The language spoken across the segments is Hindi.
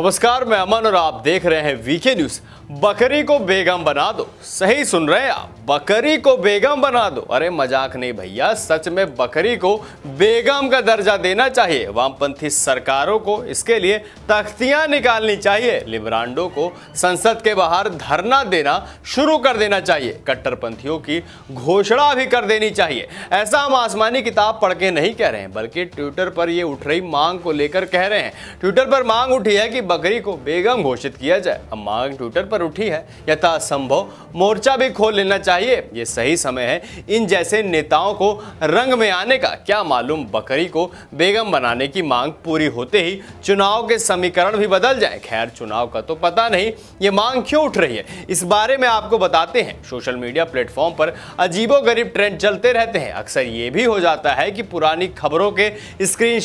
नमस्कार मैं अमन और आप देख रहे हैं वीके न्यूज बकरी को बेगम बना दो सही सुन रहे हैं आप बकरी को बेगम बना दो अरे मजाक नहीं भैया सच में बकरी को बेगम का दर्जा देना चाहिए वामपंथी सरकारों को इसके लिए तख्तियां निकालनी चाहिए लिबरांडो को संसद के बाहर धरना देना शुरू कर देना चाहिए कट्टरपंथियों की घोषणा भी कर देनी चाहिए ऐसा हम आसमानी किताब पढ़ के नहीं कह रहे हैं बल्कि ट्विटर पर ये उठ रही मांग को लेकर कह रहे हैं ट्विटर पर मांग उठी है कि बकरी को बेगम घोषित किया जाए अब मांग ट्विटर पर उठी है यथासंभव मोर्चा भी खोल लेना चाहिए ये सही समय है इन जैसे नेताओं को रंग में आने का क्या मालूम बकरी को बेगम बनाने की मांग पूरी होते ही चुनाव के समीकरण भी बदल जाए खैर चुनाव का तो पता नहीं ये मांग क्यों उठ रही है इस बारे में आपको बताते हैं सोशल मीडिया प्लेटफॉर्म पर अजीबो गरीब ट्रेंड चलते रहते हैं अक्सर ये भी हो जाता है कि पुरानी खबरों के स्क्रीन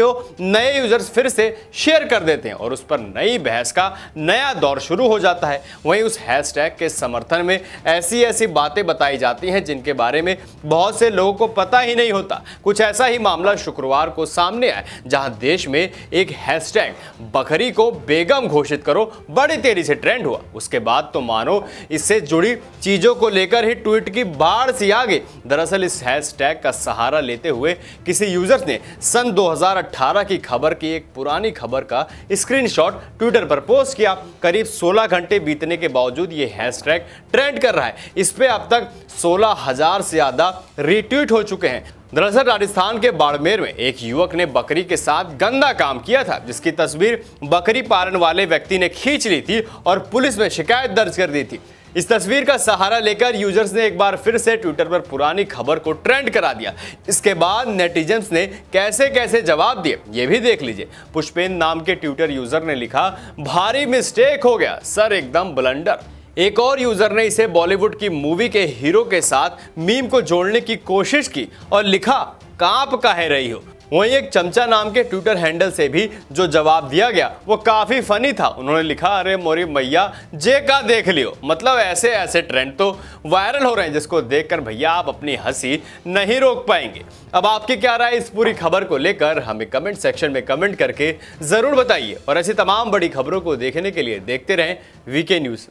को नए यूजर्स फिर से शेयर कर देते हैं और उस उस पर नई बहस का नया दौर शुरू हो जाता है वहीं उस हैशटैग के समर्थन में ऐसी ऐसी बातें बताई जाती हैं जिनके बारे में बहुत से लोगों को पता ही नहीं होता कुछ ऐसा ही मामला शुक्रवार को सामने आया जहां देश में एक हैशटैग बकरी को बेगम घोषित करो बड़ी तेजी से ट्रेंड हुआ उसके बाद तो मानो इससे जुड़ी चीज़ों को लेकर ही ट्वीट की बाढ़ सी आ गई दरअसल इस हैशटैग का सहारा लेते हुए किसी यूजर्स ने सन 2018 की खबर की एक पुरानी खबर का स्क्रीन स्क्रीनशॉट ट्विटर पर पोस्ट किया करीब 16 घंटे बीतने के बावजूद ये हैशटैग ट्रेंड कर रहा है इस पर अब तक 16,000 से ज़्यादा रिट्वीट हो चुके हैं दरअसल राजस्थान के बाड़मेर में एक युवक ने बकरी के साथ गंदा काम किया था जिसकी तस्वीर बकरी पालन वाले व्यक्ति ने खींच ली थी और पुलिस में शिकायत दर्ज कर दी थी इस तस्वीर का सहारा लेकर यूजर्स ने एक बार फिर से ट्विटर पर पुरानी खबर को ट्रेंड करा दिया इसके बाद नेटिजन्स ने कैसे कैसे जवाब दिए ये भी देख लीजिए पुष्पेन नाम के ट्विटर यूजर ने लिखा भारी मिस्टेक हो गया सर एकदम ब्लंडर एक और यूजर ने इसे बॉलीवुड की मूवी के हीरो के साथ मीम को जोड़ने की कोशिश की और लिखा कांप का है रही हो वहीं एक चमचा नाम के ट्विटर हैंडल से भी जो जवाब दिया गया वो काफ़ी फनी था उन्होंने लिखा अरे मोरी मैया जे का देख लियो मतलब ऐसे ऐसे ट्रेंड तो वायरल हो रहे हैं जिसको देखकर भैया आप अपनी हंसी नहीं रोक पाएंगे अब आपकी क्या राय इस पूरी खबर को लेकर हमें कमेंट सेक्शन में कमेंट करके ज़रूर बताइए और ऐसी तमाम बड़ी खबरों को देखने के लिए देखते रहें वीके न्यूज़